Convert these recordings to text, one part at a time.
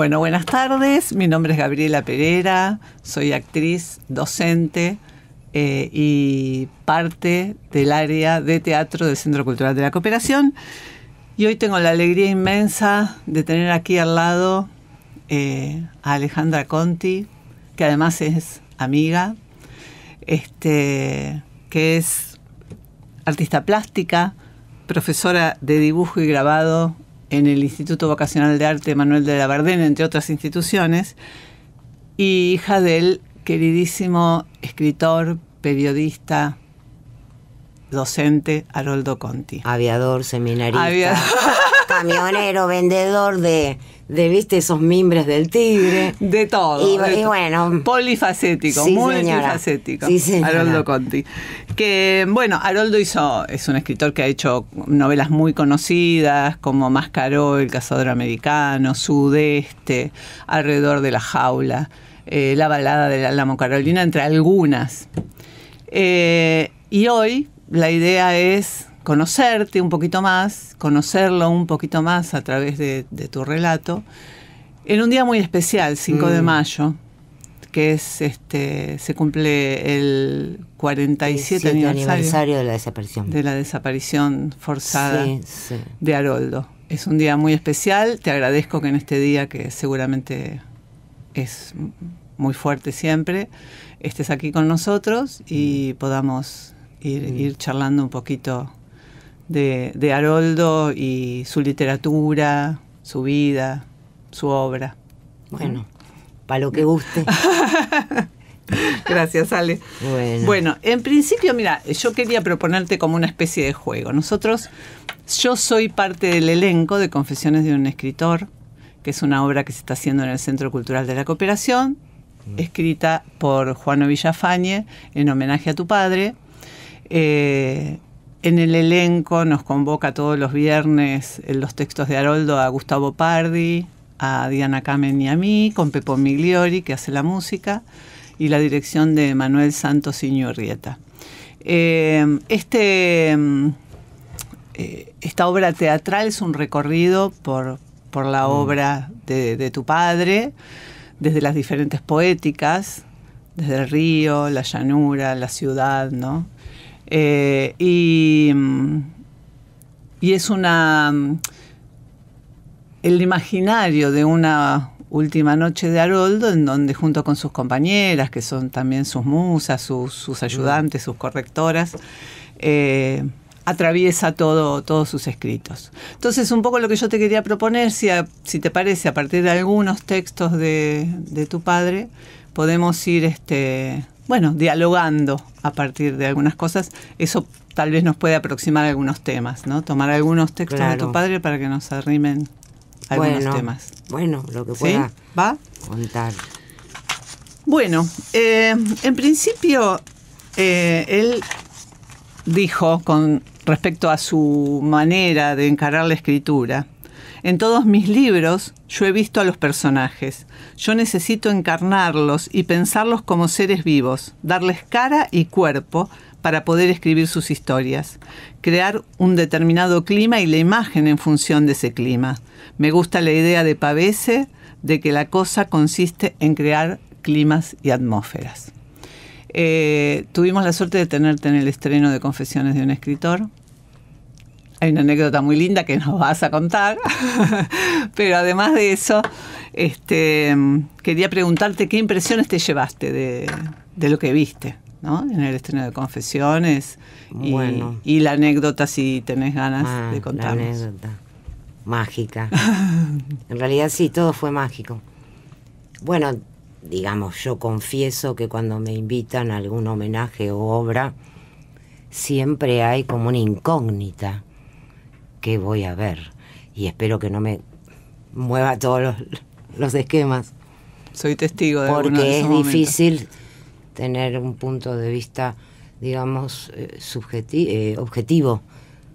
Bueno, buenas tardes. Mi nombre es Gabriela Pereira, soy actriz, docente eh, y parte del área de teatro del Centro Cultural de la Cooperación. Y hoy tengo la alegría inmensa de tener aquí al lado eh, a Alejandra Conti, que además es amiga, este, que es artista plástica, profesora de dibujo y grabado en el Instituto Vocacional de Arte Manuel de la Bardena, entre otras instituciones, y hija del queridísimo escritor, periodista, docente Haroldo Conti. Aviador, seminarista, camionero, vendedor de de viste esos mimbres del tigre. De todo. Y, bueno. Polifacético, sí, polifacético Sí, Haroldo Conti. Que bueno, Haroldo hizo, es un escritor que ha hecho novelas muy conocidas, como Mascaró, El cazador americano, Sudeste, Alrededor de la jaula, eh, La balada del Álamo Carolina, entre algunas. Eh, y hoy la idea es conocerte un poquito más, conocerlo un poquito más a través de, tu relato, en un día muy especial, 5 de mm. mayo, que es este se cumple el 47 el aniversario, de la desaparición. De la desaparición forzada de Haroldo. Es un día muy especial, te agradezco que en este día que seguramente es muy fuerte siempre, estés aquí con nosotros y mm. podamos ir, mm. ir charlando un poquito de, de Haroldo y su literatura, su vida, su obra. Bueno, para lo que guste. Gracias, Ale. Bueno. en principio, mira, yo quería proponerte como una especie de juego. Nosotros, yo soy parte del elenco de Confesiones de un escritor, que es una obra que se está haciendo en el Centro Cultural de la Cooperación, mm. escrita por Juano Villafañe en homenaje a tu padre. Eh, en el elenco nos convoca todos los viernes en eh, los textos de Haroldo a Gustavo Pardi, a Diana Kamen y a mí, con Pepo Migliori, que hace la música, y la dirección de Manuel Santos Iñurrieta. Eh, este, mm, eh, esta obra teatral es un recorrido por, la mm. obra de, de tu padre, desde las diferentes poéticas, desde el río, la llanura, la ciudad, ¿no? Eh, y, y es una. Mm, el imaginario de una última noche de Haroldo, en donde junto con sus compañeras, que son también sus musas, sus, ayudantes, sus correctoras, eh, atraviesa todo, todos sus escritos. Entonces, un poco lo que yo te quería proponer, si, si te parece, a partir de algunos textos de, de tu padre, podemos ir este, bueno, dialogando a partir de algunas cosas, eso tal vez nos puede aproximar a algunos temas, ¿no? Tomar algunos textos de tu padre para que nos arrimen algunos temas. Bueno, lo que pueda ¿Va? contar. Bueno, eh, en principio eh, él dijo con respecto a su manera de encarar la escritura, en todos mis libros yo he visto a los personajes. Yo necesito encarnarlos y pensarlos como seres vivos, darles cara y cuerpo para poder escribir sus historias, crear un determinado clima y la imagen en función de ese clima. Me gusta la idea de Pavese de que la cosa consiste en crear climas y atmósferas. Eh, tuvimos la suerte de tenerte en el estreno de Confesiones de un escritor hay una anécdota muy linda que nos vas a contar, pero además de eso, este, quería preguntarte qué impresiones te llevaste de, lo que viste. ¿no? en el estreno de Confesiones y, la anécdota si tenés ganas ah, de contarnos. La anécdota mágica. en realidad sí, todo fue mágico. Bueno, digamos, yo confieso que cuando me invitan a algún homenaje o obra, siempre hay como una incógnita qué voy a ver. Y espero que no me mueva todos los, los esquemas. Soy testigo de Porque es difícil tener un punto de vista, digamos, eh, subjetivo, eh, objetivo.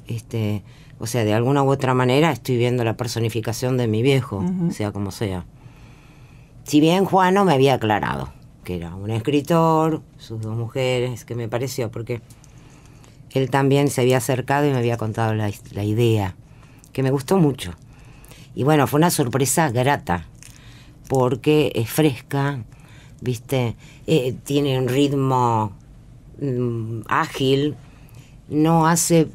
Este, o sea, de alguna u otra manera estoy viendo la personificación de mi viejo, sea como sea. Si bien Juan no me había aclarado que era un escritor, sus dos mujeres, que me pareció, porque él también se había acercado y me había contado la, idea, que me gustó mucho. Y bueno, fue una sorpresa grata, porque es fresca, ¿viste? Eh, tiene un ritmo mm, ágil, no hace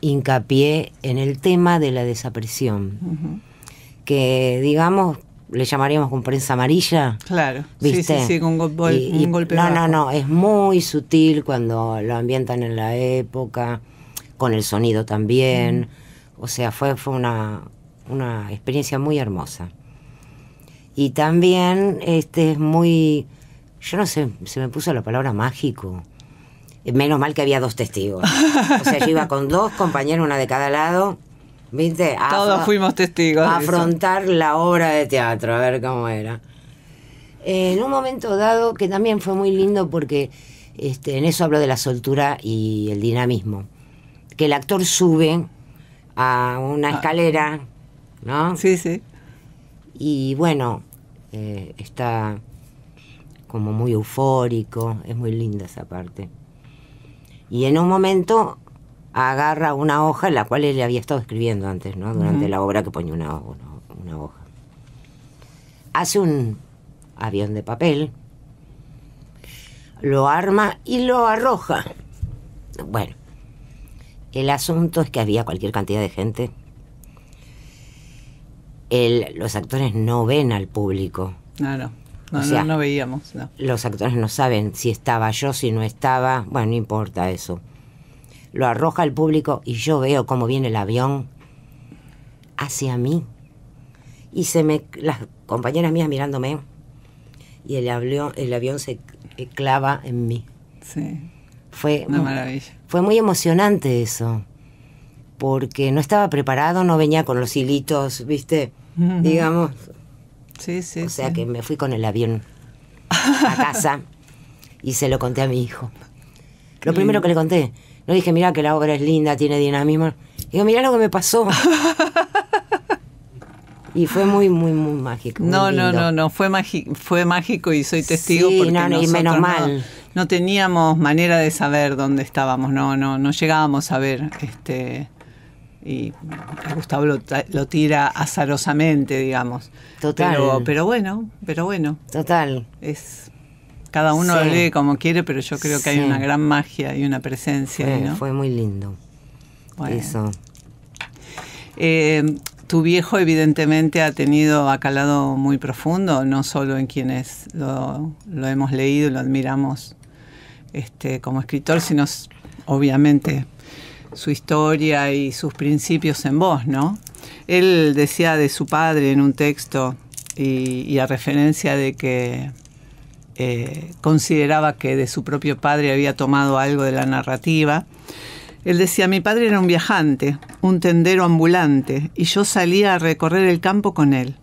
hincapié en el tema de la desaparición, que digamos le llamaríamos con prensa amarilla. Claro, sí, sí, con un golpe. No, no, no, es muy sutil cuando lo ambientan en la época, con el sonido también. Mm. O sea, fue, fue una, una experiencia muy hermosa. Y también este es muy, yo no sé, se me puso la palabra mágico. Eh, menos mal que había dos testigos. O sea, yo iba con dos compañeros, una de cada lado, todos fuimos testigos. A afrontar la obra de teatro, a ver cómo era. Eh, en un momento dado, que también fue muy lindo porque este, en eso hablo de la soltura y el dinamismo. Que el actor sube a una ah. escalera, ¿no? Sí, sí. Y bueno, eh, está como muy eufórico, es muy linda esa parte. Y en un momento agarra una hoja en la cual él había estado escribiendo antes, ¿no? Durante la obra que ponía una, hoja. Hace un avión de papel, lo arma y lo arroja. Bueno, el asunto es que había cualquier cantidad de gente. los actores no ven al público. No, no. No, no, veíamos. No. Los actores no saben si estaba yo, si no estaba. Bueno, no importa eso lo arroja al público y yo veo cómo viene el avión hacia mí. Y se me, las compañeras mías mirándome y el avión, el avión se clava en mí. Sí. Fue, Una maravilla. fue muy emocionante eso, porque no estaba preparado, no venía con los hilitos, ¿viste? Digamos. Sí, sí. O sea que me fui con el avión a casa y se lo conté a mi hijo. Lo primero que le conté. No dije, mirá que la obra es linda, tiene dinamismo. Digo, mirá lo que me pasó. Y fue muy, muy, muy mágico. no, no, no, no, fue, fue mágico y soy testigo porque no, y menos mal. No, teníamos manera de saber dónde estábamos, no, no, llegábamos a ver. este Y Gustavo lo, tira azarosamente, digamos. Total. Pero, pero bueno, pero bueno. Total. Es cada uno lo lee como quiere, pero yo creo que hay una gran magia y una presencia. Fue, muy lindo. Eso. Eh, tu viejo evidentemente ha tenido, acalado muy profundo, no solo en quienes lo, hemos leído y lo admiramos este, como escritor, sino obviamente su historia y sus principios en vos, ¿no? Él decía de su padre en un texto y a referencia de que eh, consideraba que de su propio padre había tomado algo de la narrativa. Él decía, mi padre era un viajante, un tendero ambulante, y yo salía a recorrer el campo con él.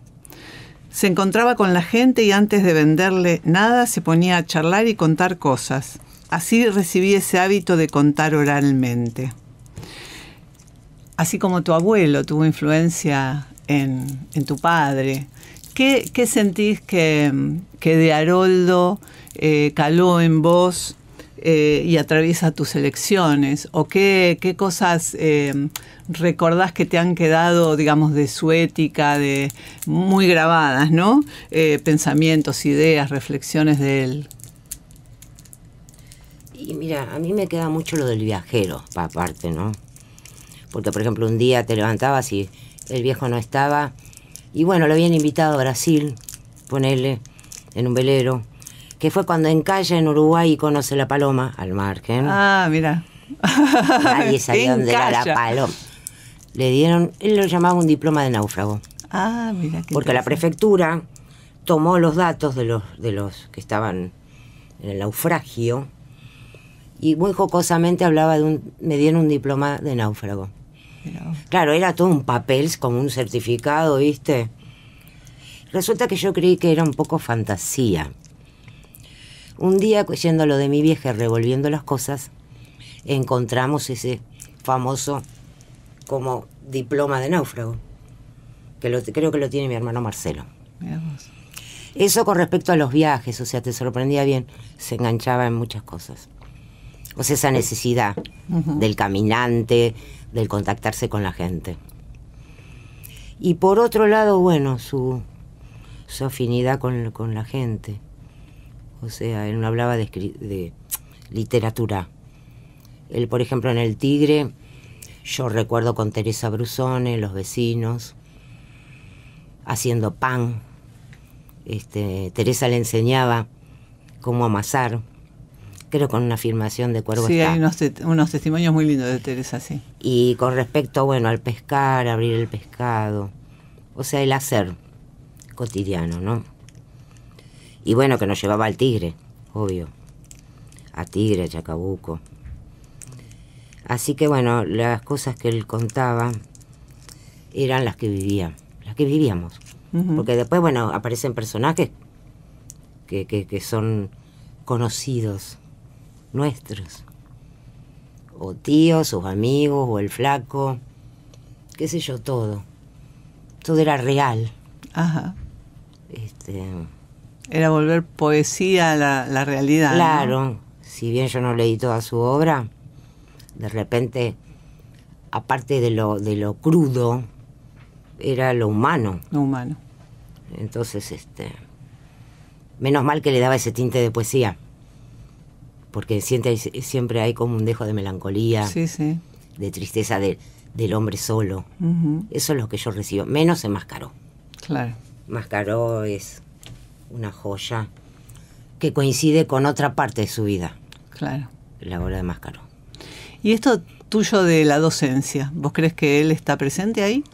Se encontraba con la gente y antes de venderle nada se ponía a charlar y contar cosas. Así recibí ese hábito de contar oralmente. Así como tu abuelo tuvo influencia en tu padre, ¿Qué, sentís que, de Haroldo eh, caló en vos eh, y atraviesa tus elecciones? ¿O qué, cosas eh, recordás que te han quedado, digamos, de su ética, de muy grabadas, ¿no? pensamientos, ideas, reflexiones de él. Y mira, a mí me queda mucho lo del viajero, para aparte, ¿no? Porque, por ejemplo, un día te levantabas y el viejo no estaba y bueno, lo habían invitado a Brasil, ponele, en un velero, que fue cuando encalla en Uruguay conoce la paloma al margen. Ah, mira. Nadie sabía dónde era la paloma. Le dieron, él lo llamaba un diploma de náufrago. Ah, mira. Porque la prefectura tomó los datos de los, de los que estaban en el naufragio y muy jocosamente hablaba de un, me dieron un diploma de náufrago. Claro, era todo un papel, como un certificado, ¿viste? Resulta que yo creí que era un poco fantasía. Un día, yendo lo de mi vieja, revolviendo las cosas, encontramos ese famoso como diploma de náufrago, que creo que lo tiene mi hermano Marcelo. Eso con respecto a los viajes, o sea, te sorprendía bien, se enganchaba en muchas cosas. O sea, esa necesidad del caminante, del contactarse con la gente. Y por otro lado, bueno, su, afinidad con, la gente. O sea, él no hablaba de, literatura. Él, por ejemplo, en El Tigre, yo recuerdo con Teresa Brusone, los vecinos, haciendo pan. Este, Teresa le enseñaba cómo amasar pero con una afirmación de Cuervo Sí, hay unos, testimonios muy lindos de Teresa, sí. Y con respecto, bueno, al pescar, abrir el pescado, o sea, el hacer cotidiano, ¿no? Y bueno, que nos llevaba al Tigre, obvio, a Tigre, a Chacabuco. Así que bueno, las cosas que él contaba eran las que vivía, las que vivíamos. Porque después, bueno, aparecen personajes que, que, que son conocidos nuestros. O tíos, sus amigos, o el flaco, qué sé yo, todo. Todo era real. Ajá. Este, era volver poesía a la, realidad. Claro, si bien yo no leí toda su obra, de repente, aparte de lo, de lo crudo, era lo humano. Lo humano. Entonces, este, menos mal que le daba ese tinte de poesía porque siempre, siempre hay como un dejo de melancolía, de tristeza del hombre solo. Eso es lo que yo recibo, menos en Máscaró. Claro. Mascaró es una joya que coincide con otra parte de su vida. Claro. La obra de Máscaró. ¿Y esto tuyo de la docencia, vos crees que él está presente ahí?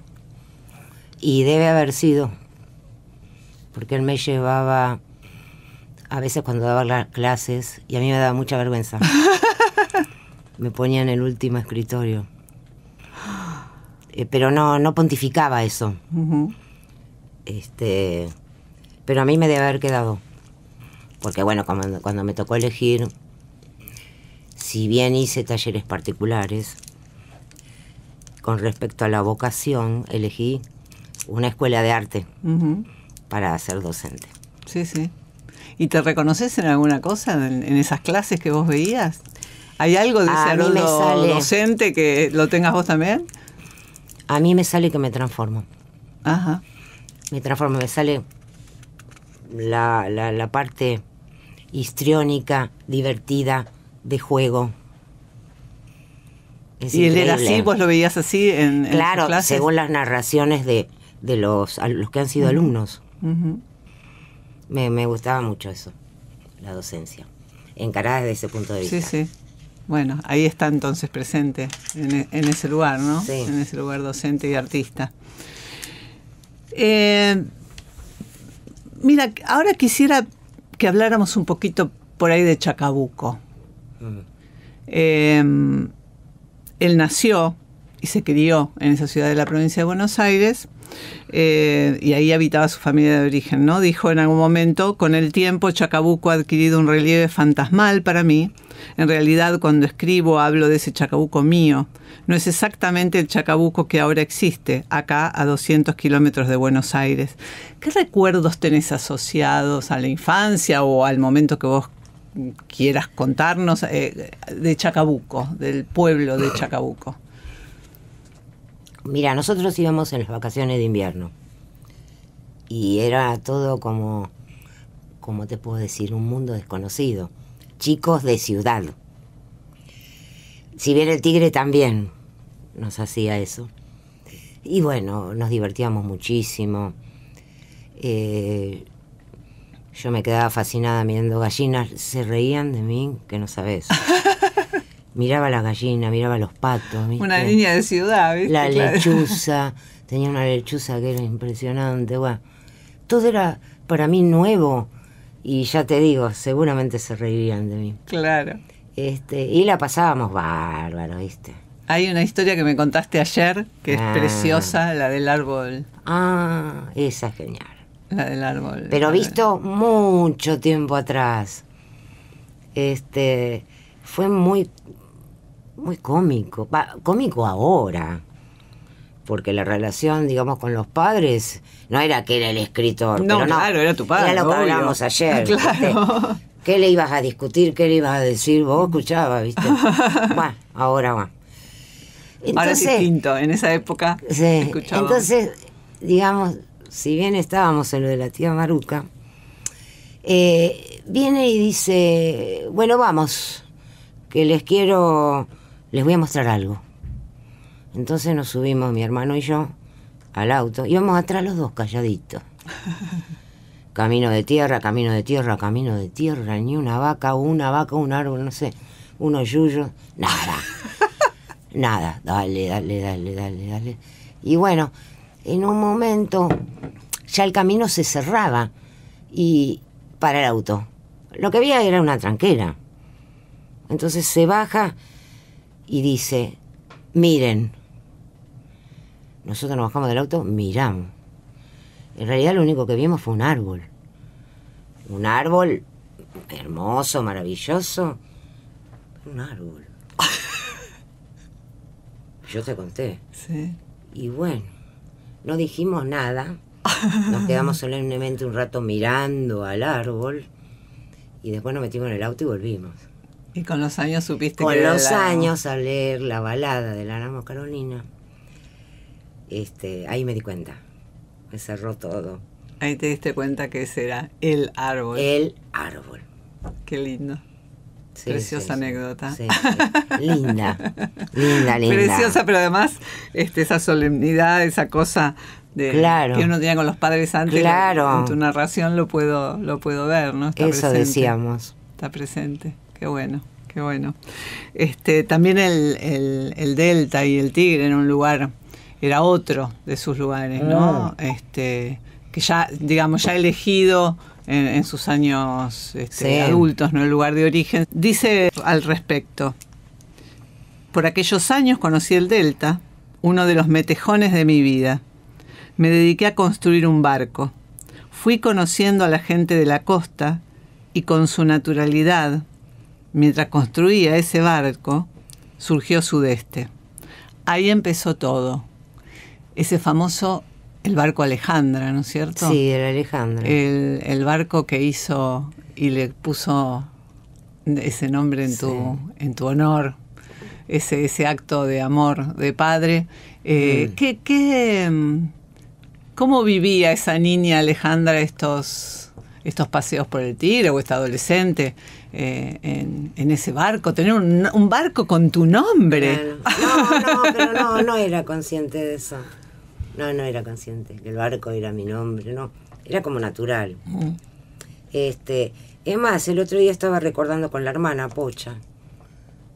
Y debe haber sido, porque él me llevaba a veces cuando daba las clases, y a mí me daba mucha vergüenza, me ponía en el último escritorio. Eh, pero no, no pontificaba eso. este, pero a mí me debe haber quedado. Porque bueno, cuando, me tocó elegir, si bien hice talleres particulares, con respecto a la vocación, elegí una escuela de arte para ser docente. Sí, sí. ¿Y te reconoces en alguna cosa en, esas clases que vos veías? ¿Hay algo de ese docente que lo tengas vos también? A mí me sale que me transformo. Ajá. Me transformo, me sale la, parte histriónica, divertida, de juego. y él era así, vos lo veías así en, claro, en Claro, según las narraciones de, de los, los que han sido alumnos. Ajá. Me, gustaba mucho eso, la docencia, encarada desde ese punto de vista. Sí, sí. Bueno, ahí está entonces presente, e, en, ese lugar, ¿no? Sí. En ese lugar docente y artista. Eh, mira, ahora quisiera que habláramos un poquito por ahí de Chacabuco. Mm. Eh, él nació y se crió en esa ciudad de la provincia de Buenos Aires eh, y ahí habitaba su familia de origen, ¿no? Dijo en algún momento, con el tiempo Chacabuco ha adquirido un relieve fantasmal para mí. En realidad, cuando escribo hablo de ese Chacabuco mío. No es exactamente el Chacabuco que ahora existe, acá a 200 kilómetros de Buenos Aires. ¿Qué recuerdos tenés asociados a la infancia o al momento que vos quieras contarnos eh, de Chacabuco, del pueblo de Chacabuco? Mira, nosotros íbamos en las vacaciones de invierno. Y era todo como, como te puedo decir, un mundo desconocido. Chicos de ciudad. Si bien el tigre también nos hacía eso. Y bueno, nos divertíamos muchísimo. Eh, yo me quedaba fascinada mirando gallinas, se reían de mí, que no sabes. miraba la gallina, miraba los patos. Una niña de ciudad, ¿viste? La lechuza, tenía una lechuza que era impresionante, bueno, todo era para mí nuevo y ya te digo, seguramente se reirían de mí. Claro. Este, y la pasábamos bárbaro, ¿viste? Hay una historia que me contaste ayer que es ah. preciosa, la del árbol. Ah, esa es genial. La del árbol. Pero visto mucho tiempo atrás. Este, fue muy muy cómico, cómico ahora, porque la relación, digamos, con los padres no era que era el escritor. No, pero no claro, era tu padre. lo que hablábamos ayer. ¿Qué le ibas a discutir? ¿Qué le ibas a decir? Vos escuchabas, ¿viste? bueno, ahora va. ahora es distinto, en esa época sí, escuchaba. Entonces, digamos, si bien estábamos en lo de la tía Maruca, eh, viene y dice, bueno, vamos, que les quiero les voy a mostrar algo. Entonces nos subimos, mi hermano y yo, al auto. ...y Íbamos atrás los dos calladitos. Camino de tierra, camino de tierra, camino de tierra. Ni una vaca, una vaca, un árbol, no sé. Unos yuyos, nada. nada. Dale, dale, dale, dale, dale. Y bueno, en un momento ya el camino se cerraba y para el auto. Lo que había era una tranquera. Entonces se baja y dice, miren, nosotros nos bajamos del auto, miramos. En realidad lo único que vimos fue un árbol. Un árbol hermoso, maravilloso. Un árbol. Yo te conté. Sí. Y bueno, no dijimos nada. Nos quedamos solemnemente un rato mirando al árbol y después nos metimos en el auto y volvimos. Y con los años supiste con los años al leer la balada de la Ramos Carolina, este, ahí me di cuenta. Me cerró todo. Ahí te diste cuenta que ese era el árbol. El árbol. Qué lindo. Preciosa anécdota. Sí, linda, linda, linda. Preciosa, pero además este, esa solemnidad, esa cosa de, que uno tenía con los padres antes. Claro. En tu narración lo puedo, lo puedo ver, ¿no? Está Eso decíamos. Está presente. Qué bueno, qué bueno. Este, también el, Delta y el Tigre en un lugar, era otro de sus lugares, ¿no? Ah. Este, que ya, digamos, ya elegido en, sus años este, adultos, ¿no? El lugar de origen. Dice al respecto, por aquellos años conocí el Delta, uno de los metejones de mi vida. Me dediqué a construir un barco. Fui conociendo a la gente de la costa y con su naturalidad, mientras construía ese barco, surgió Sudeste. Ahí empezó todo. Ese famoso, el barco Alejandra, ¿no es cierto? Sí, el Alejandra. El, barco que hizo y le puso ese nombre en, tu, en tu honor, ese, ese acto de amor de padre. Eh, mm. ¿qué, qué, em, cómo vivía esa niña Alejandra estos, estos paseos por el tiro o esta adolescente? Eh, en, ese barco, tener un, barco con tu nombre. No, no, pero no, no era consciente de eso. No, no era consciente que el barco era mi nombre, no. Era como natural. Mm. Este, es más, el otro día estaba recordando con la hermana Pocha.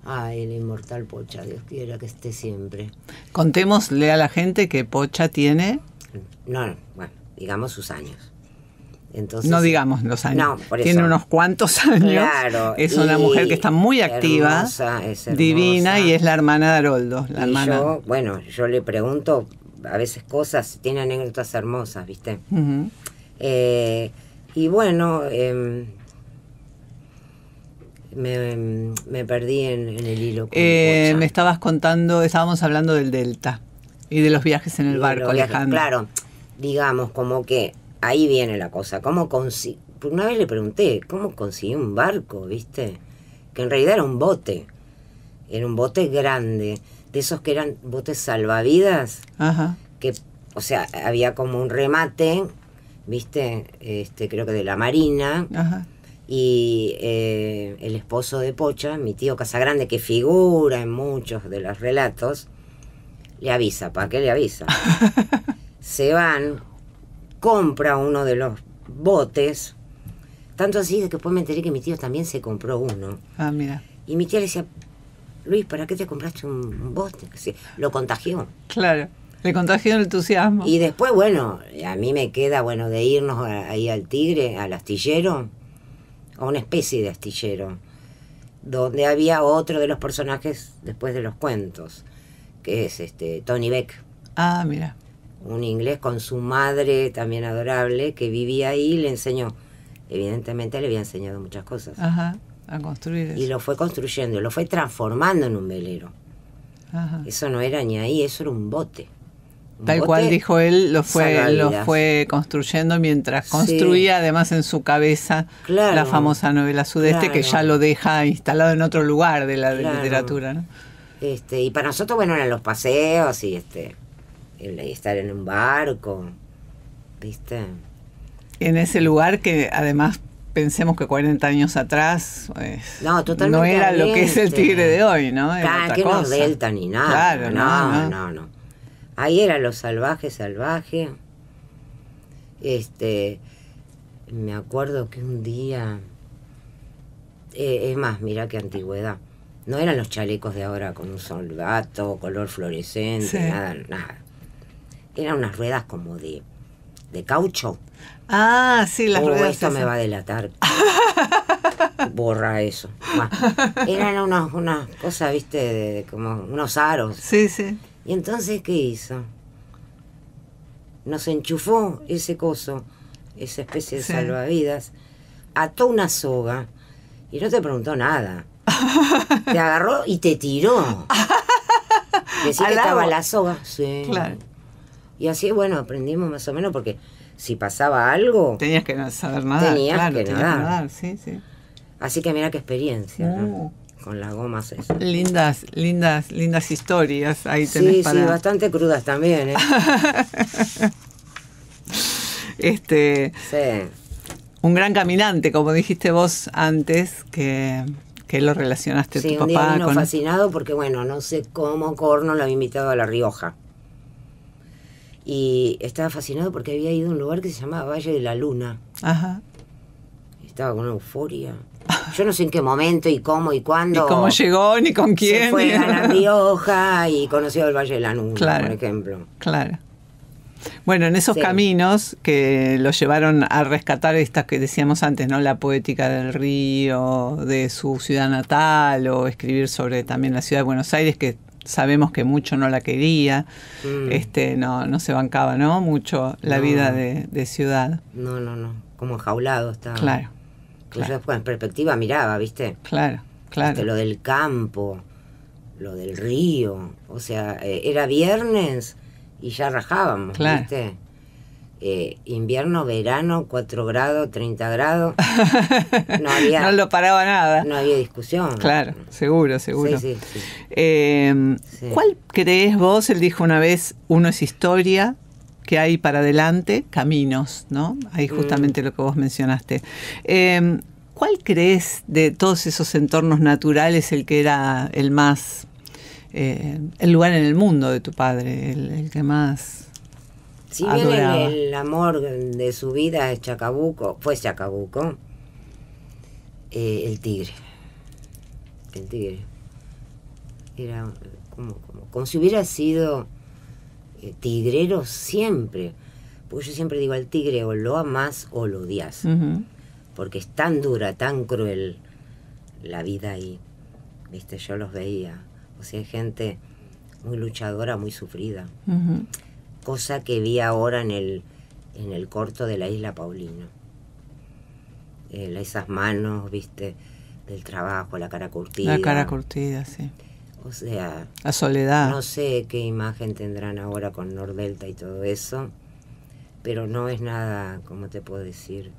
Ay, el inmortal Pocha, Dios quiera que esté siempre. Contémosle a la gente que Pocha tiene. no bueno, digamos sus años no digamos los años. Tiene unos cuantos años. es una mujer que está muy activa, divina y es la hermana de Haroldo La bueno, yo le pregunto a veces cosas, tiene anécdotas hermosas, ¿viste? Eh, y bueno, em, me, perdí en, el hilo. Eh, me estabas contando, estábamos hablando del Delta y de los viajes en el barco, Claro, digamos, como que ahí viene la cosa. ¿Cómo consi Una vez le pregunté, ¿cómo consiguió un barco, viste? Que en realidad era un bote. Era un bote grande. De esos que eran botes salvavidas. Que, o sea, había como un remate, viste, este, creo que de la marina. Y eh, el esposo de Pocha, mi tío Casagrande, que figura en muchos de los relatos, le avisa, ¿para qué le avisa? se van compra uno de los botes. Tanto así que después me enteré que mi tío también se compró uno. Ah, mira. Y mi tía le decía, Luis, ¿para qué te compraste un bote? Lo contagió. Claro, le contagió el entusiasmo. Y después, bueno, a mí me queda, bueno, de irnos ahí al Tigre, al astillero, a una especie de astillero, donde había otro de los personajes después de los cuentos, que es este Tony Beck. Ah, mira un inglés con su madre también adorable que vivía ahí y le enseñó. Evidentemente le había enseñado muchas cosas. Ajá, a construir. Y lo fue construyendo, lo fue transformando en un velero. Eso no era ni ahí, eso era un bote. Tal cual dijo él, lo fue, lo fue construyendo mientras construía además en su cabeza la famosa novela sudeste que ya lo deja instalado en otro lugar de la literatura. Este, y para nosotros, bueno, eran los paseos y este estar en un barco, ¿viste? En ese lugar que además pensemos que 40 años atrás pues, no, no, era lo que es el tigre de hoy, ¿no? Era claro, que cosa. no delta ni nada. no, no, no, Ahí era lo salvaje, salvaje. Este, me acuerdo que un día, eh, es más, mira qué antigüedad. No eran los chalecos de ahora con un soldato, color fluorescente, nada, nada eran unas ruedas como de, de caucho. Ah, sí, las oh, ruedas. Esto me va a delatar. Borra eso. eran unas, cosas, viste, como unos aros. Sí, sí. Y entonces, ¿qué hizo? Nos enchufó ese coso, esa especie de salvavidas, ató una soga y no te preguntó nada. te agarró y te tiró. Decía que estaba la soga. Sí. Claro. Y así, bueno, aprendimos más o menos porque si pasaba algo... Tenías que saber nada. Tenías, que, nadar. Así que mira qué experiencia, uh. Con las gomas esas. Lindas, lindas, lindas historias ahí tenés sí, bastante crudas también, ¿eh? este... Sí. Un gran caminante, como dijiste vos antes, que lo relacionaste sí, tu un camino Día fascinado porque, bueno, no sé cómo Corno lo había invitado a La Rioja y estaba fascinado porque había ido a un lugar que se llamaba Valle de la Luna. Estaba con una euforia. Yo no sé en qué momento y cómo y cuándo. cómo llegó, ni con quién. Se fue a La Rioja y conoció el Valle de la Luna, por ejemplo. Claro. Bueno, en esos caminos que lo llevaron a rescatar estas que decíamos antes, ¿no? La poética del río, de su ciudad natal, o escribir sobre también la ciudad de Buenos Aires, que sabemos que mucho no la quería, mm. este, no, no se bancaba, ¿no? Mucho la vida de, ciudad. No, no, no, como enjaulado estaba. Claro. Pues, en perspectiva miraba, ¿viste? Claro, claro. lo del campo, lo del río, o sea, eh, era viernes y ya rajábamos, claro. ¿viste? Eh, invierno, verano, 4 grados, 30 grados. No, había, no lo paraba nada. No había discusión. Claro, seguro, seguro. Em, ¿Cuál crees vos? Él dijo una vez, uno es historia, que hay para adelante, caminos, ¿no? Ahí mm. justamente lo que vos mencionaste. Em, ¿Cuál crees de todos esos entornos naturales el que era el más, eh, el lugar en el mundo de tu padre, el que más si bien el, amor de su vida es Chacabuco, fue Chacabuco, eh, el tigre. El tigre. Era como, como, como si hubiera sido eh, tigrero siempre. Porque yo siempre digo al tigre o lo amas o lo odias. Porque es tan dura, tan cruel la vida ahí. Viste, yo los veía. O sea, gente muy luchadora, muy sufrida cosa que vi ahora en el, en el corto de la isla Paulina. Eh, esas manos, viste, del trabajo, la cara curtida. La cara curtida, sí. O sea... La soledad. No sé qué imagen tendrán ahora con Nordelta y todo eso, pero no es nada, como te puedo decir,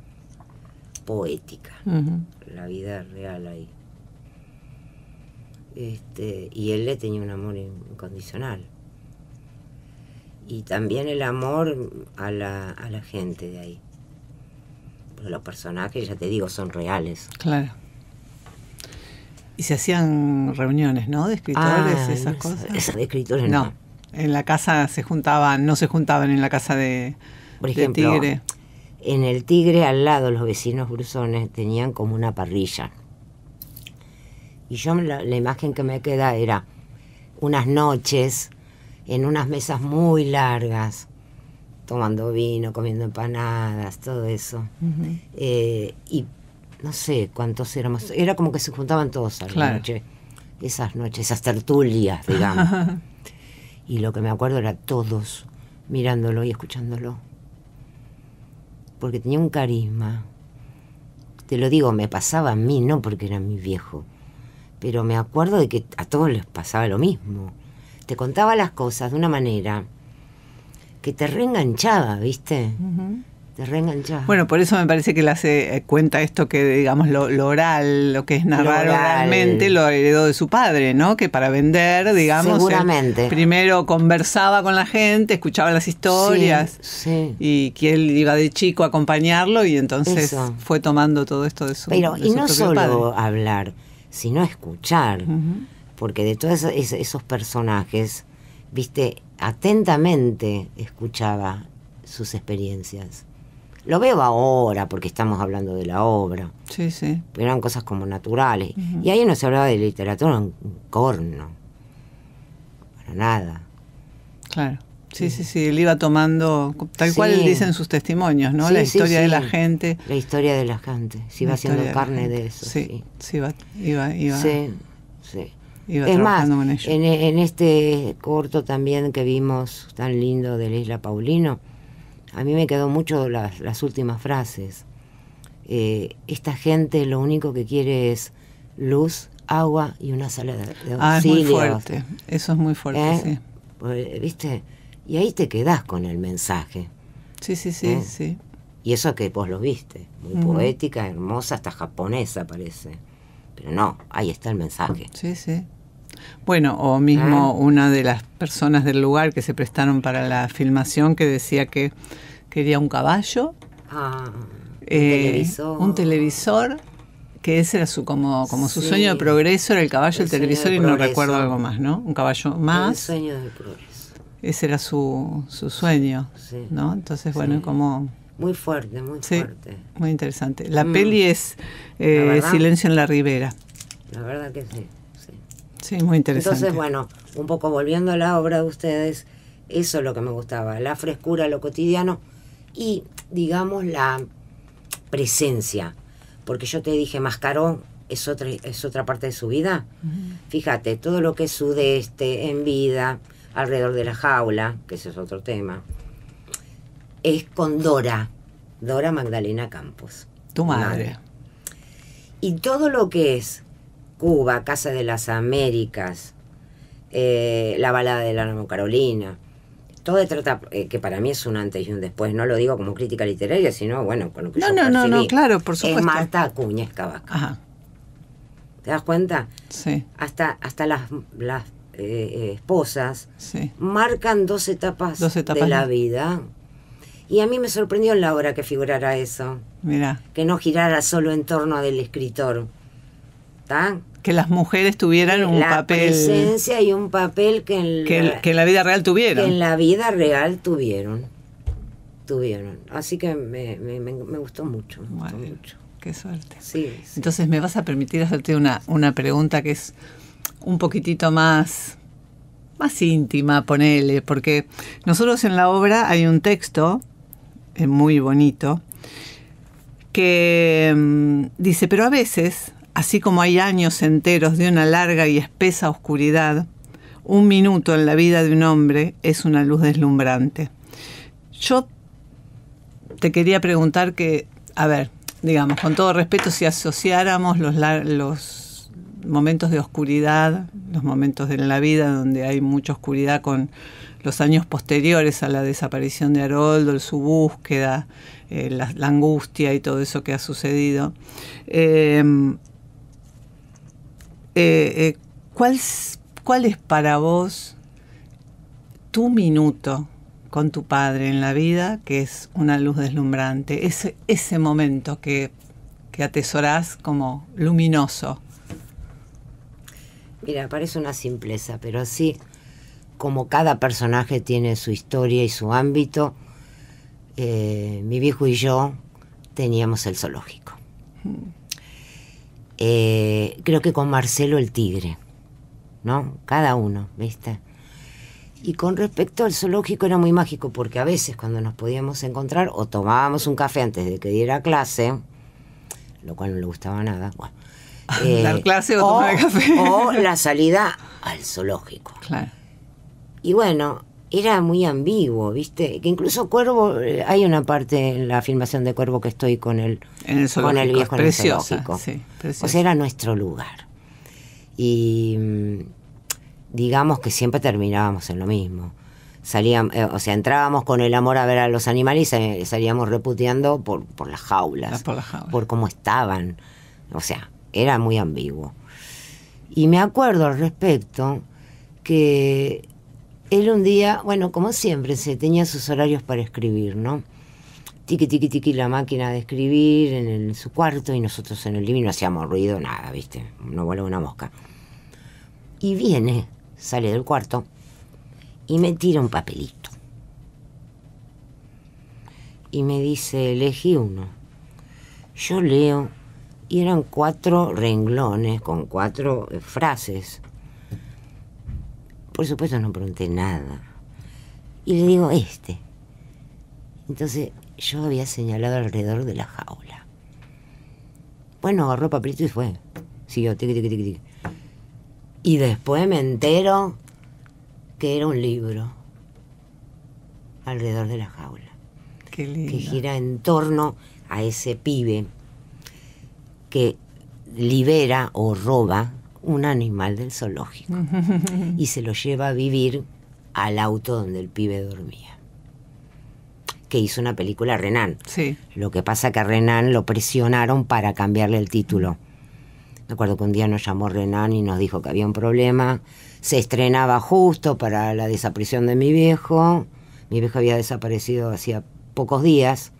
poética. La vida real ahí. Este, y él le tenía un amor incondicional y también el amor a la, a la gente de ahí. los personajes, ya te digo, son reales. Claro. Y se hacían reuniones, ¿no? De escritores, ah, esas cosas. de escritores no. En la casa se juntaban, no se juntaban en la casa de, Por ejemplo, Tigre. En el Tigre al lado, los vecinos brusones tenían como una parrilla. Y yo la, la imagen que me queda era unas noches en unas mesas muy largas, tomando vino, comiendo empanadas, todo eso. Eh, y no sé cuántos éramos, era como que se juntaban todos a la noche, esas noches, esas tertulias, digamos. y lo que me acuerdo era todos mirándolo y escuchándolo. Porque tenía un carisma. Te lo digo, me pasaba a mí, no porque era mi viejo, pero me acuerdo de que a todos les pasaba lo mismo te contaba las cosas de una manera que te reenganchaba, ¿viste? Te reenganchaba. Bueno, por eso me parece que él hace eh, cuenta esto que, digamos, lo, oral, lo que es narrar lo oralmente, lo heredó de su padre, ¿no? Que para vender, digamos. Seguramente. Primero conversaba con la gente, escuchaba las historias. Y que él iba de chico a acompañarlo y entonces fue tomando todo esto de su Pero, y no solo hablar, sino escuchar porque de todos esos personajes, viste, atentamente escuchaba sus experiencias. Lo veo ahora porque estamos hablando de la obra. Sí, sí. Pero eran cosas como naturales. Y ahí no se hablaba de literatura un corno. Para nada. Claro. Sí, sí, sí, él iba tomando, tal cual dicen sus testimonios, ¿no? la historia de la gente. La historia de la gente, se iba haciendo carne de, eso. Sí, sí, Sí, sí es más, e, En, este corto también que vimos tan lindo de la isla Paulino, a mí me quedó mucho las, últimas frases. Eh, esta gente lo único que quiere es luz, agua y una sala de, auxilio Ah, es muy fuerte. Eso es muy fuerte, ¿Eh? sí. Pues, ¿Viste? Y ahí te quedás con el mensaje. Sí, sí, sí, ¿Eh? sí. Y eso que vos lo viste, muy poética, hermosa, hasta japonesa parece. Pero no, ahí está el mensaje. Sí, sí. Bueno, o mismo una de las personas del lugar que se prestaron para la filmación que decía que quería un caballo, ah, eh, un televisor, que ese era su como, su sueño de progreso, era el caballo, el, televisor y no recuerdo algo más, ¿no? Un caballo más. Un sueño del progreso. Ese era su, sueño, ¿no? Entonces, bueno, como... Muy fuerte, muy fuerte. Muy interesante. La mm. peli es eh, Silencio en la Ribera. La verdad que sí. Sí, muy interesante. Entonces, bueno, un poco volviendo a la obra de ustedes, eso es lo que me gustaba, la frescura, lo cotidiano y, digamos, la presencia. Porque yo te dije, Mascarón es otra, es otra parte de su vida. Fíjate, todo lo que es sudeste, en vida, alrededor de la jaula, que ese es otro tema, es con Dora, Dora Magdalena Campos. Tu madre. Y todo lo que es Cuba, Casa de las Américas, eh, La Balada de la Carolina. Todo trata, eh, que para mí es un antes y un después, no lo digo como crítica literaria, sino bueno, con lo que no, yo no, No, claro, por supuesto. Es Marta Acuña Escabaca... ¿Te das cuenta? Sí. Hasta, hasta las, las eh, esposas marcan dos etapas, de la vida. Y a mí me sorprendió en la obra que figurara eso. Mira. Que no girara solo en torno del escritor. Que las mujeres tuvieran un la presencia y un papel que en, la, vida real tuvieron. en la vida real tuvieron. Tuvieron. Así que me, gustó mucho. mucho. Qué suerte. Entonces, ¿me vas a permitir hacerte una, pregunta que es un poquitito más, más íntima, ponele? Porque nosotros en la obra hay un texto es eh, muy bonito que mm, dice, pero a veces Así como hay años enteros de una larga y espesa oscuridad, un minuto en la vida de un hombre es una luz deslumbrante. Yo te quería preguntar que, a ver, digamos, con todo respeto, si asociáramos los, momentos de oscuridad, los momentos en la vida donde hay mucha oscuridad con los años posteriores a la desaparición de Haroldo, su búsqueda, eh, la, angustia y todo eso que ha sucedido. Eh, eh, eh, ¿cuál, es para vos tu minuto con tu padre en la vida, que es una luz deslumbrante? Ese, momento que, que atesorás como luminoso. Mira, parece una simpleza, pero sí, como cada personaje tiene su historia y su ámbito, eh, mi viejo y yo teníamos el zoológico. Mm. Eh, creo que con Marcelo el Tigre, ¿no? Cada uno, ¿viste? Y con respecto al zoológico era muy mágico porque a veces cuando nos podíamos encontrar o tomábamos un café antes de que diera clase, lo cual no le gustaba nada, Dar eh, clase o, o tomar café. O la salida al zoológico. Claro. Y bueno, era muy ambiguo, ¿viste? Que incluso Cuervo, eh, hay una parte en la filmación de Cuervo que estoy con el, con el viejo preciosa, O sea, era nuestro lugar. Y mm, digamos que siempre terminábamos en lo mismo. Salíamos, eh, o sea, entrábamos con el amor a ver a los animales y salíamos reputeando por, por las jaulas, ah, por, las por cómo estaban. O sea, era muy ambiguo. Y me acuerdo al respecto que él un día, bueno, como siempre, se tenía sus horarios para escribir, ¿no? Tiqui, tiqui, tiqui, la máquina de escribir en, su cuarto y nosotros en el living no hacíamos ruido, nada, ¿viste? No vuelve una mosca. Y viene, sale del cuarto y me tira un papelito. Y me dice, elegí uno. Yo leo y eran cuatro renglones con cuatro eh, frases por supuesto no pregunté nada. Y le digo, este. Entonces yo había señalado alrededor de la jaula. Bueno, agarró papelito y fue. Siguió, tiqui tiqui tiqui Y después me entero que era un libro alrededor de la jaula. Que gira en torno a ese pibe que libera o roba un animal del zoológico y se lo lleva a vivir al auto donde el pibe dormía. Que hizo una película Renan. Sí. Lo que pasa que a Renan lo presionaron para cambiarle el título. Me acuerdo que un día nos llamó Renan y nos dijo que había un problema. Se estrenaba justo para la desaparición de mi viejo. Mi viejo había desaparecido hacía pocos días.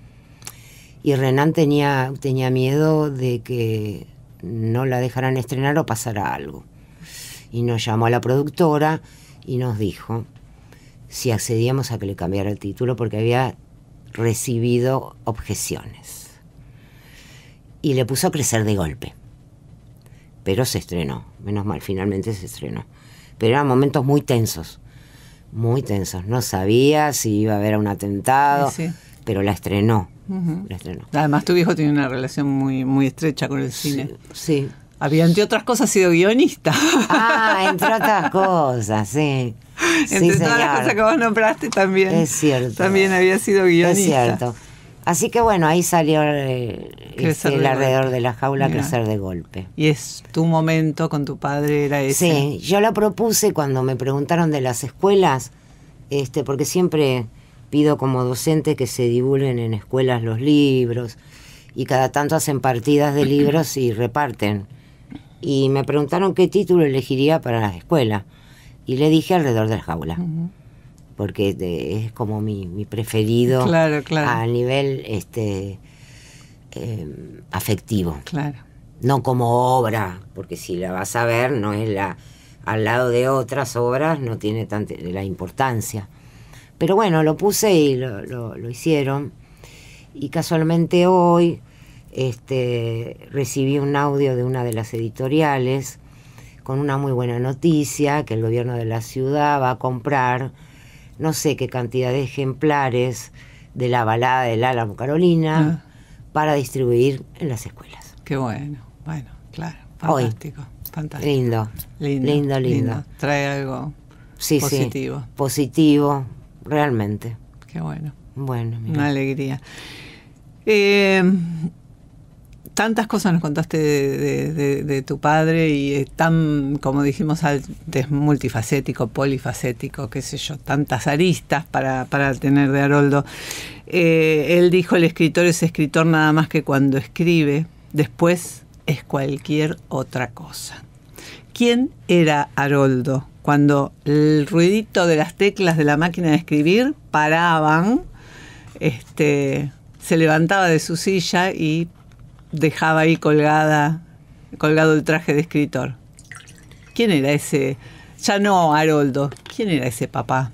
Y Renan tenía, tenía miedo de que no la dejarán estrenar o pasará algo. Y nos llamó a la productora y nos dijo si accedíamos a que le cambiara el título porque había recibido objeciones. Y le puso a crecer de golpe. Pero se estrenó, menos mal, finalmente se estrenó. Pero eran momentos muy tensos, muy tensos. No sabía si iba a haber un atentado pero la estrenó. Además, tu viejo tiene una relación muy, muy estrecha con el cine. Sí. Había, entre otras cosas, sido guionista. Ah, entre otras cosas, sí. Entre todas las cosas que vos nombraste también. Es cierto. También había sido guionista. Es cierto. Así que bueno, ahí salió eh, este, el alrededor de la jaula crecer de golpe. Y es tu momento con tu padre era ese. Sí, yo lo propuse cuando me preguntaron de las escuelas, este, porque siempre Pido como docente que se divulguen en escuelas los libros y cada tanto hacen partidas de libros y reparten. Y me preguntaron qué título elegiría para la escuela. Y le dije alrededor de la jaula. Porque es como mi, preferido a nivel este em, afectivo. Claro. No como obra, porque si la vas a ver, no es la al lado de otras obras, no tiene tanta la importancia. Pero bueno, lo puse y lo, hicieron. Y casualmente hoy este, recibí un audio de una de las editoriales con una muy buena noticia, que el gobierno de la ciudad va a comprar no sé qué cantidad de ejemplares de la balada del Álamo Carolina ah. para distribuir en las escuelas. Qué bueno, bueno, claro, fantástico, fantástico. Lindo, lindo, lindo, Trae algo positivo, realmente. Qué bueno. Bueno, mira. Una alegría. Eh, tantas cosas nos contaste de, tu padre y es tan, como dijimos antes, multifacético, polifacético, qué sé yo, tantas aristas para, tener de Haroldo. Eh, él dijo, el escritor es escritor nada más que cuando escribe, después es cualquier otra cosa. ¿Quién era Haroldo? cuando el ruidito de las teclas de la máquina de escribir paraban, este, se levantaba de su silla y dejaba ahí colgada, colgado el traje de escritor. ¿Quién era ese? Ya no, Haroldo. ¿Quién era ese papá?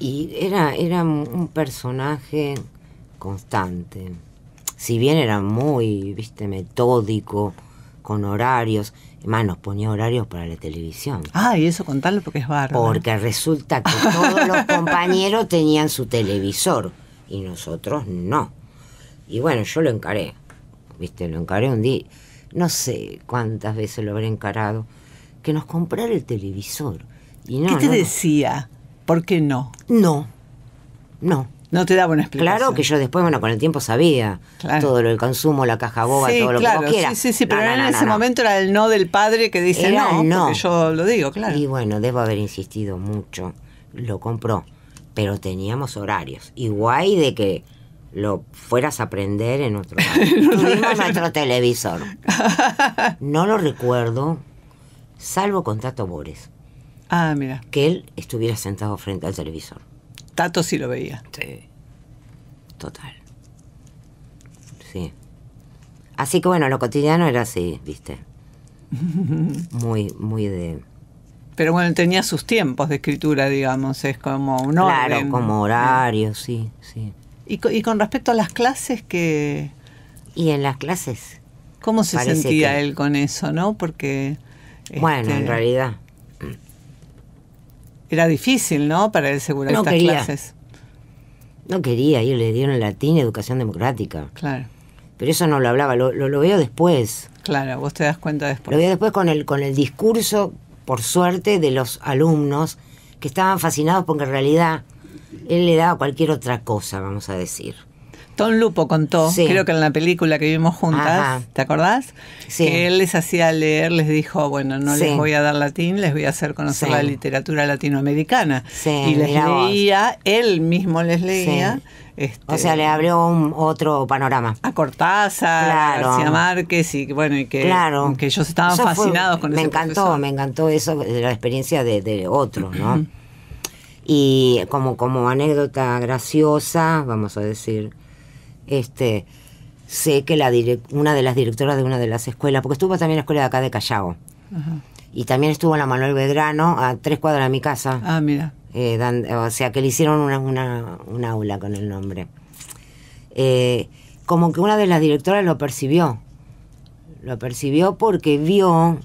Y era, era un personaje constante. Si bien era muy, viste, metódico, con horarios, Además, nos ponía horarios para la televisión. Ah, y eso contarlo porque es bárbaro. Porque resulta que todos los compañeros tenían su televisor y nosotros no. Y bueno, yo lo encaré, ¿viste? Lo encaré un día, no sé cuántas veces lo habré encarado, que nos comprara el televisor. Y no, ¿Qué te decía? ¿Por qué no? No, no. No te daba una explicación. Claro que yo después, bueno, con el tiempo sabía todo lo del consumo, la caja boba, todo lo que vos quieras. Sí, sí, sí, pero en ese momento era el no del padre que dice no, no, porque yo lo digo, claro. Y bueno, debo haber insistido mucho. Lo compró, pero teníamos horarios. Y de que lo fueras a aprender en otro Tuvimos nuestro televisor. No lo recuerdo, salvo con Tato Bores. Ah, mira. Que él estuviera sentado frente al televisor. Tato sí lo veía. Sí. Total. Sí. Así que bueno, lo cotidiano era así, viste. Muy, muy de. Pero bueno, tenía sus tiempos de escritura, digamos, es como un orden. Claro, como horario, sí, sí. ¿Y, con respecto a las clases que. Y en las clases. ¿Cómo se sentía él con eso, no? Porque. Bueno, en este, realidad era difícil, ¿no? Para él seguro estas clases. No quería, ellos le dieron latín educación democrática. Claro. Pero eso no lo hablaba, lo, lo, veo después. Claro, vos te das cuenta después. Lo veo después con el, con el discurso, por suerte, de los alumnos que estaban fascinados porque en realidad él le daba cualquier otra cosa, vamos a decir. Tom Lupo contó, creo que en la película que vimos juntas, ¿te acordás? él les hacía leer, les dijo, bueno, no les voy a dar latín, les voy a hacer conocer la literatura latinoamericana. y les leía, él mismo les leía. Este, o sea, le abrió un otro panorama. A Cortázar, a García Márquez, y bueno, y que, que ellos estaban fascinados con con me encantó, Me encantó eso, la experiencia de, de otro, ¿no? y como, como anécdota graciosa, vamos a decir, este, sé que una de las directoras de una de las escuelas, porque estuvo también en la escuela de acá de Callao, y también estuvo la Manuel Vedrano a tres cuadras de mi casa. Ah, mira. Eh, o sea, que le hicieron una, aula con el nombre. Eh, como que una de las directoras lo percibió. Lo percibió porque vio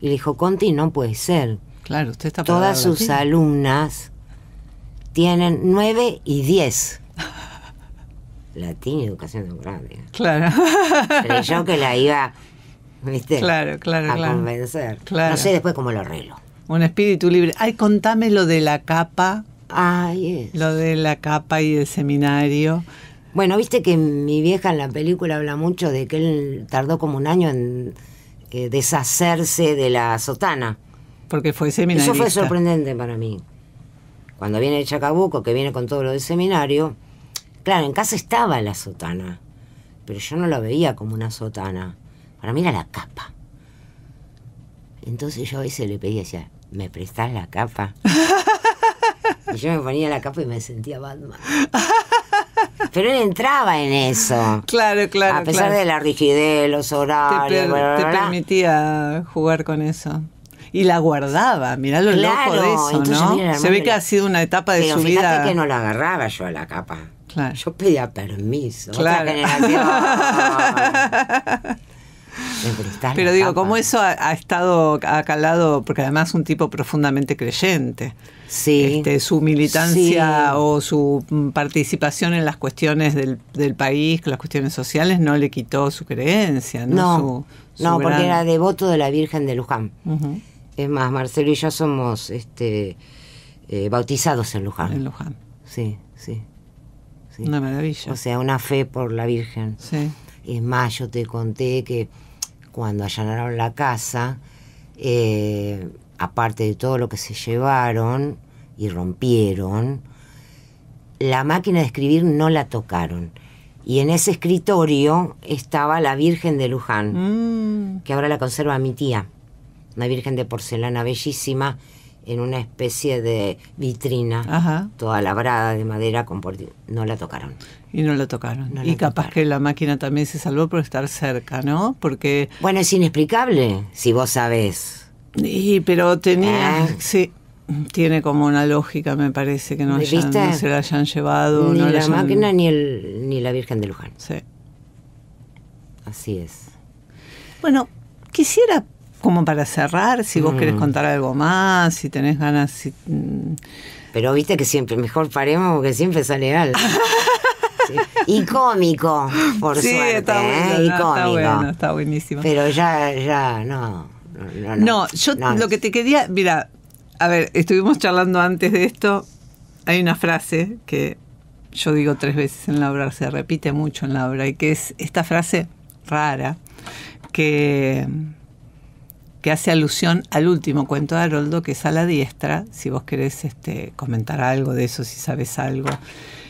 y le dijo, Conti, no puede ser. Claro, usted está Todas sus alumnas tienen nueve y diez latín y educación grande Claro. Creyó eh, que la iba, Claro, a convencer. No sé después cómo lo arreglo. Un espíritu libre. Ay, contame lo de la capa. ay Lo de la capa y el seminario. Bueno, viste que mi vieja en la película habla mucho de que él tardó como un año en eh, deshacerse de la sotana. Porque fue seminario Eso fue sorprendente para mí. Cuando viene el Chacabuco, que viene con todo lo del seminario, Claro, en casa estaba la sotana, pero yo no la veía como una sotana. Para mí era la capa. Entonces yo a veces le pedía, decía, ¿me prestás la capa? y yo me ponía la capa y me sentía Batman. Pero él entraba en eso. Claro, claro. A pesar de la rigidez, los horarios. Te, permitía jugar con eso. Y la guardaba, mirá lo loco de eso, ¿no? Se ve que ha sido una etapa de su vida. que no la agarraba yo a la capa. Claro. Yo pedía permiso. Claro. Pero digo, como eso ha, estado, ha calado, porque además un tipo profundamente creyente. Sí. Este, su militancia o su mm, participación en las cuestiones del, del, país, las cuestiones sociales, no le quitó su creencia, ¿no? No, porque era devoto de la Virgen de Luján. Es más, Marcelo y yo somos este, eh, bautizados en Luján. En Luján. Sí, sí. Una maravilla. O sea, una fe por la Virgen. Sí. Es más, yo te conté que cuando allanaron la casa, eh, aparte de todo lo que se llevaron y rompieron, la máquina de escribir no la tocaron. Y en ese escritorio estaba la Virgen de Luján, mm. que ahora la conserva mi tía, una Virgen de porcelana bellísima, en una especie de vitrina, toda labrada de madera, con no la tocaron. Y no la tocaron. y capaz que la máquina también se salvó por estar cerca, ¿no? Porque... Bueno, es inexplicable, si vos sabés. Y, pero tenía... ¿Eh? Sí, tiene como una lógica, me parece, que no, se la hayan llevado. Ni la, máquina ni, el, ni la Virgen de Luján. Sí. Así es. Bueno, quisiera como para cerrar, si vos querés mm. contar algo más, si tenés ganas. Mm. Pero viste que siempre, mejor paremos porque siempre sale algo. Y cómico, por sí, Está ¿eh? bueno, Está, buenísimo. Pero ya, ya, no. No, no, no yo lo que te quería. Mira, a ver, estuvimos charlando antes de esto. Hay una frase que yo digo tres veces en la obra, se repite mucho en la obra, y que es esta frase rara que que hace alusión al último cuento de Haroldo, que es a la diestra, si vos querés este, comentar algo de eso, si sabes algo,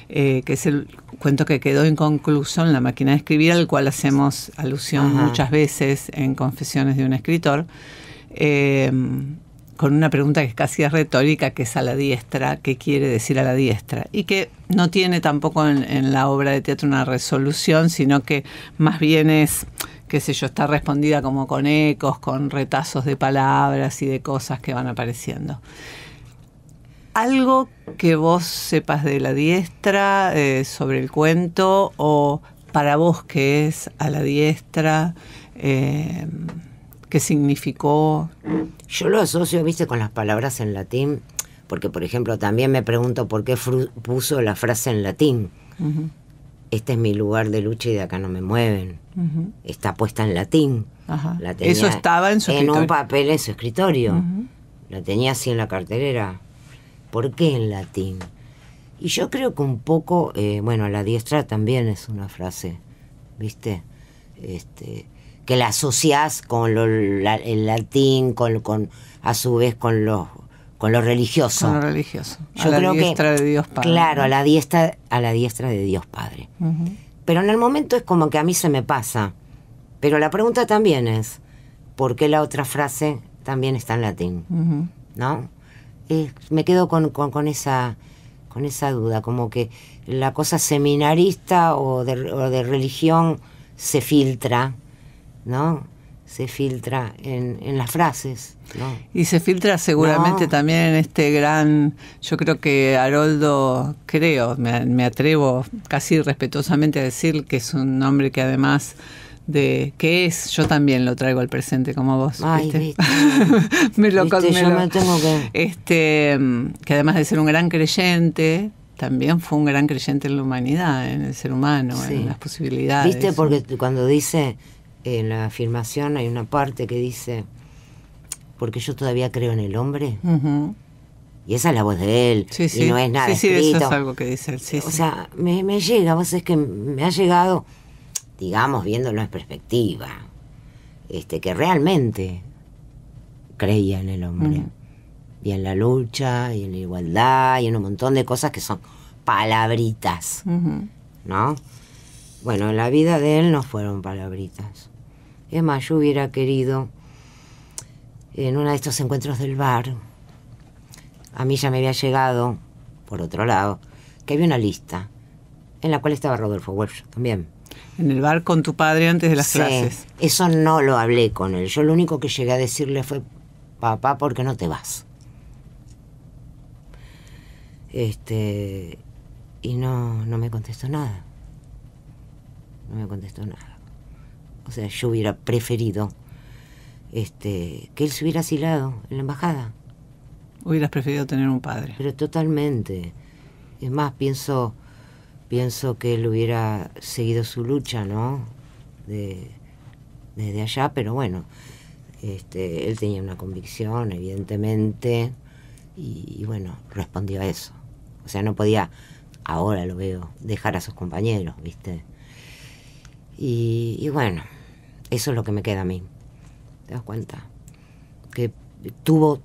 eh, que es el cuento que quedó inconcluso en La máquina de escribir, al cual hacemos alusión muchas veces en Confesiones de un escritor, eh, con una pregunta que es casi retórica, que es a la diestra, qué quiere decir a la diestra, y que no tiene tampoco en la obra de teatro una resolución, sino que más bien es qué sé yo, está respondida como con ecos, con retazos de palabras y de cosas que van apareciendo. ¿Algo que vos sepas de la diestra eh, sobre el cuento o para vos qué es a la diestra? Eh, ¿Qué significó? Yo lo asocio, viste, con las palabras en latín, porque por ejemplo también me pregunto por qué puso la frase en latín. Este es mi lugar de lucha y de acá no me mueven está puesta en latín. Eso estaba en su En un papel en su escritorio. La tenía así en la cartelera. ¿Por qué en latín? Y yo creo que un poco, eh, bueno, la diestra también es una frase, ¿viste? Este, que la asocias con el latín, con, con, a su vez con lo, con lo religioso. Con religioso. a la diestra de Dios Padre. Claro, a la diestra, a la diestra de Dios Padre. Pero en el momento es como que a mí se me pasa. Pero la pregunta también es, ¿por qué la otra frase también está en latín? ¿No? Eh, me quedo con, esa, con esa duda, como que la cosa seminarista o de, o de religión se filtra, ¿no? se filtra en, las frases. Y se filtra seguramente también en este gran, yo creo que Haroldo, creo, me, atrevo casi respetuosamente a decir que es un hombre que además de que es, yo también lo traigo al presente como vos. Ay, ¿viste? me lo, viste, tengo que... Este, que además de ser un gran creyente, también fue un gran creyente en la humanidad, en el ser humano, en las posibilidades. Viste, porque cuando dice en la afirmación hay una parte que dice, porque yo todavía creo en el hombre. Y esa es la voz de él, y no es nada sí, sí, Eso es algo que dice él, O sea, me, llega, vos es que me ha llegado, digamos, viéndolo en perspectiva, este, que realmente creía en el hombre. Y en la lucha, y en la igualdad, y en un montón de cosas que son palabritas, ¿no? Bueno, en la vida de él no fueron palabritas. Es más, yo hubiera querido, en uno de estos encuentros del bar, a mí ya me había llegado, por otro lado, que había una lista en la cual estaba Rodolfo Welsh también. En el bar con tu padre antes de las clases. Eso no lo hablé con él. Yo lo único que llegué a decirle fue, papá, ¿por qué no te vas? Este, y no, no me contestó nada no me contestó nada. O sea, yo hubiera preferido este, que él se hubiera asilado en la embajada. Hubieras preferido tener un padre. Pero totalmente. Es más, pienso, pienso que él hubiera seguido su lucha, ¿no? desde allá, pero bueno, este, él tenía una convicción, evidentemente, y, y bueno, respondió a eso. O sea, no podía, ahora lo veo, dejar a sus compañeros, ¿viste? Y, bueno, eso es lo que me queda a mí. ¿Te das cuenta? Que tuvo,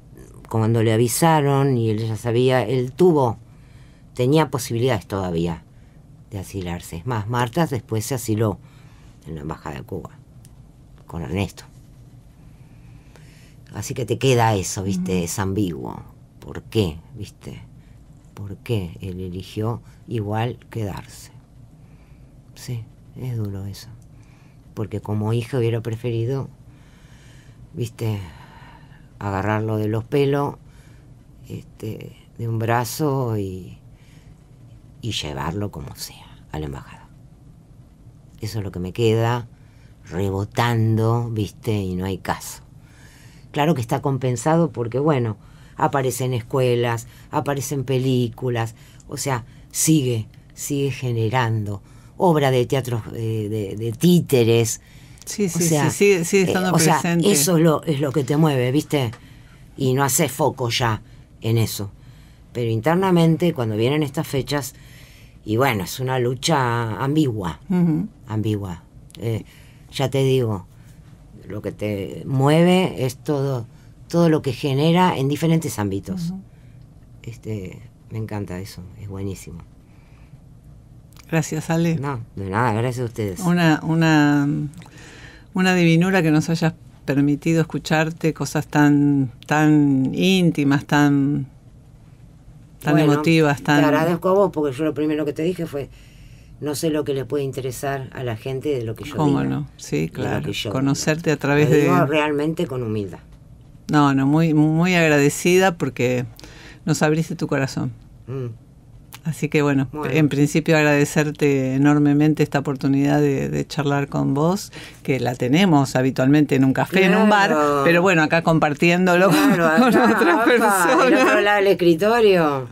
cuando le avisaron y él ya sabía, él tuvo, tenía posibilidades todavía de asilarse. Es más, Marta después se asiló en la Embajada de Cuba con Ernesto. Así que te queda eso, ¿viste? Es ambiguo. ¿Por qué? ¿Viste? ¿Por qué él eligió igual quedarse? Sí es duro eso. Porque como hija hubiera preferido, viste, agarrarlo de los pelos, este, de un brazo y, y llevarlo como sea a la embajada. Eso es lo que me queda rebotando, viste, y no hay caso. Claro que está compensado porque, bueno, aparece en escuelas, aparece en películas, o sea, sigue, sigue generando obra de teatro eh, de, títeres. Sí, sí, sí, eh, estando o Sea, eso es lo, es lo que te mueve, ¿viste? Y no hace foco ya en eso. Pero internamente, cuando vienen estas fechas, y bueno, es una lucha ambigua, ambigua. Eh, ya te digo, lo que te mueve es todo, todo lo que genera en diferentes ámbitos. este, me encanta eso, es buenísimo. Gracias, Ale. No, de nada, gracias a ustedes. Una, una, una divinura que nos hayas permitido escucharte cosas tan, tan íntimas, tan, tan emotivas. Tan... Te agradezco a vos porque yo lo primero que te dije fue, no sé lo que le puede interesar a la gente de lo que yo ¿Cómo no? Sí, claro. Conocerte a través digo de... realmente con humildad. No, no, muy, muy agradecida porque nos abriste tu corazón. Mm. Así que bueno, en principio agradecerte enormemente esta oportunidad de, charlar con vos, que la tenemos habitualmente en un café, en un bar, pero bueno, acá compartiéndolo con, otras personas. otro lado del escritorio.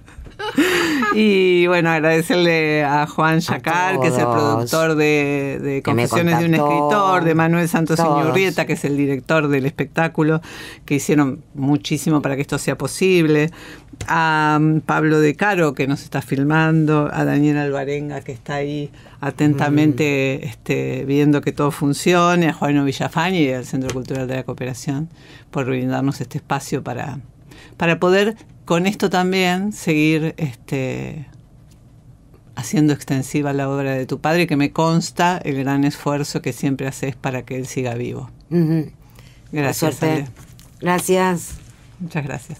y bueno, agradecerle a Juan Yacar, que es el productor de, de de un escritor, de Manuel Santos Iñurrieta, que es el director del espectáculo, que hicieron muchísimo para que esto sea posible, a um, Pablo De Caro, que nos está filmando, a Daniel Alvarenga, que está ahí atentamente mm. este, viendo que todo funcione, a Juan Villafañe y al Centro Cultural de la Cooperación por brindarnos este espacio para, para poder con esto también seguir este, haciendo extensiva la obra de tu padre, que me consta el gran esfuerzo que siempre haces para que él siga vivo. Gracias. Muchas gracias.